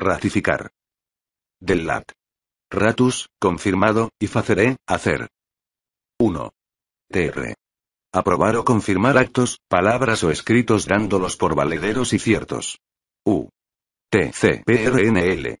Ratificar. Del lat. Ratus, confirmado, y faceré, hacer. 1. TR. Aprobar o confirmar actos, palabras o escritos dándolos por valederos y ciertos. U. TCPRNL.